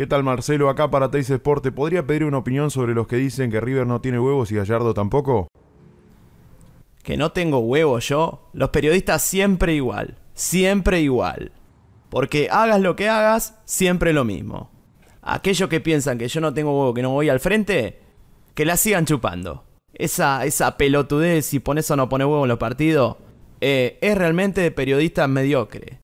¿Qué tal Marcelo? Acá para Teis Sport. podría pedir una opinión sobre los que dicen que River no tiene huevos y Gallardo tampoco? ¿Que no tengo huevos yo? Los periodistas siempre igual. Siempre igual. Porque hagas lo que hagas, siempre lo mismo. Aquellos que piensan que yo no tengo huevos, que no voy al frente, que la sigan chupando. Esa, esa pelotudez, si pones o no pone huevo en los partidos, eh, es realmente de periodistas mediocre.